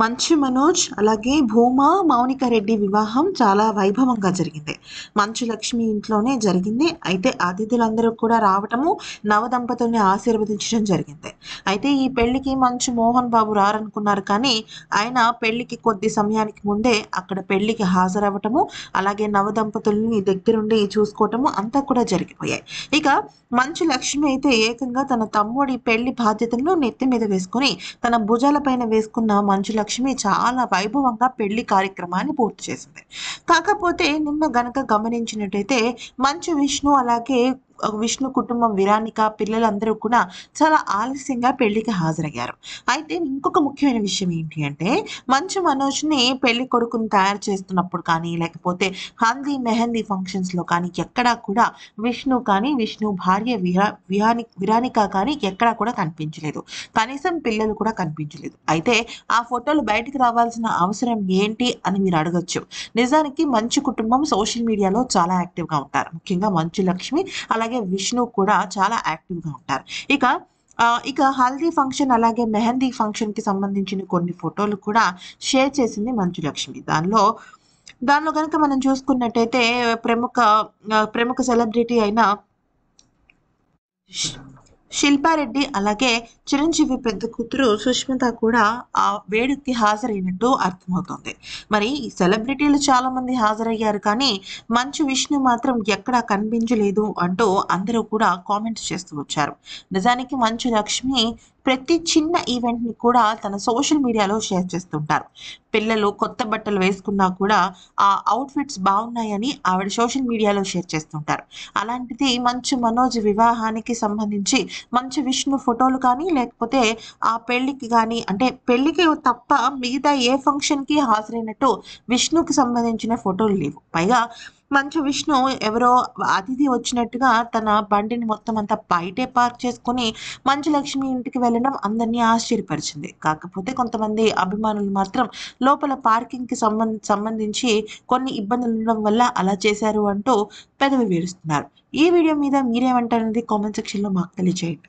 మంచు మనోజ్ అలాగే భూమా మౌనిక రెడ్డి వివాహం చాలా వైభవంగా జరిగింది మంచు లక్ష్మి ఇంట్లోనే జరిగింది అయితే అతిథులందరూ కూడా రావటము నవదంపతుల్ని ఆశీర్వదించడం జరిగింది అయితే ఈ పెళ్లికి మంచు మోహన్ బాబు రారనుకున్నారు కానీ ఆయన పెళ్లికి కొద్ది సమయానికి ముందే అక్కడ పెళ్లికి హాజరవ్వటము అలాగే నవదంపతుల్ని దగ్గరుండి చూసుకోవటము అంతా కూడా జరిగిపోయాయి ఇక మంచు లక్ష్మి అయితే ఏకంగా తన తమ్ముడి పెళ్లి బాధ్యతలను నెత్తి మీద వేసుకుని తన భుజాల పైన వేసుకున్న మంచు లక్ష్మి చాలా వైభవంగా పెళ్లి కార్యక్రమాన్ని పూర్తి చేసింది కాకపోతే నిన్న గనక గమనించినట్టయితే మంచు విష్ణు అలాగే విష్ణు కుటుంబం విరానిక పిల్లలందరూ కూడా చాలా ఆలస్యంగా పెళ్లికి హాజరయ్యారు అయితే ఇంకొక ముఖ్యమైన విషయం ఏంటి అంటే మంచు మనోజ్ని పెళ్లి కొడుకుని తయారు చేస్తున్నప్పుడు కానీ లేకపోతే హల్దీ మెహందీ ఫంక్షన్స్లో కానీ ఎక్కడా కూడా విష్ణు కానీ విష్ణు భార్య విరా విహాని విరానిక కానీ ఎక్కడా కూడా కనిపించలేదు కనీసం పిల్లలు కూడా కనిపించలేదు అయితే ఆ ఫోటోలు బయటకు రావాల్సిన అవసరం ఏంటి అని మీరు అడగచ్చు నిజానికి మంచు కుటుంబం సోషల్ మీడియాలో చాలా యాక్టివ్గా ఉంటారు ముఖ్యంగా మంచు లక్ష్మి అలాగే అలాగే విష్ణు కూడా చాలా యాక్టివ్గా ఉంటారు ఇక ఇక హల్దీ ఫంక్షన్ అలాగే మెహందీ ఫంక్షన్కి సంబంధించిన కొన్ని ఫోటోలు కూడా షేర్ చేసింది మంచు లక్ష్మి దానిలో దానిలో కనుక మనం చూసుకున్నట్టయితే ప్రముఖ ప్రముఖ సెలబ్రిటీ అయిన శిల్పారెడ్డి అలాగే చిరంజీవి పెద్ద కూతురు సుష్మిత కూడా ఆ వేడుక్కి హాజరైనట్టు అర్థమవుతుంది మరి సెలబ్రిటీలు చాలా మంది హాజరయ్యారు కానీ మంచు విష్ణు మాత్రం ఎక్కడా కనిపించలేదు అంటూ అందరూ కూడా కామెంట్స్ చేస్తూ వచ్చారు నిజానికి మంచు లక్ష్మి ప్రతి చిన్న ఈవెంట్ ని కూడా తన సోషల్ మీడియాలో షేర్ చేస్తుంటారు పిల్లలు కొత్త బట్టలు వేసుకున్నా కూడా ఆ అవుట్ఫిట్స్ బాగున్నాయని ఆవిడ సోషల్ మీడియాలో షేర్ చేస్తుంటారు అలాంటిది మంచు మనోజ్ వివాహానికి సంబంధించి మంచు విష్ణు ఫోటోలు కానీ లేకపోతే ఆ పెళ్లికి కానీ అంటే పెళ్లికి తప్ప మిగతా ఏ ఫంక్షన్కి హాజరైనట్టు విష్ణుకి సంబంధించిన ఫోటోలు లేవు పైగా మంచు విష్ణు ఎవరో అతిథి వచ్చినట్టుగా తన బండిని మొత్తం అంతా బయటే పార్క్ చేసుకుని మంచు లక్ష్మి ఇంటికి వెళ్ళడం అందరినీ ఆశ్చర్యపరిచింది కాకపోతే కొంతమంది అభిమానులు మాత్రం లోపల పార్కింగ్ సంబంధ సంబంధించి కొన్ని ఇబ్బందులు ఉండడం వల్ల అలా చేశారు అంటూ పెదవి వేరుస్తున్నారు ఈ వీడియో మీద అనేది కామెంట్ సెక్షన్లో మాకు తెలియజేయండి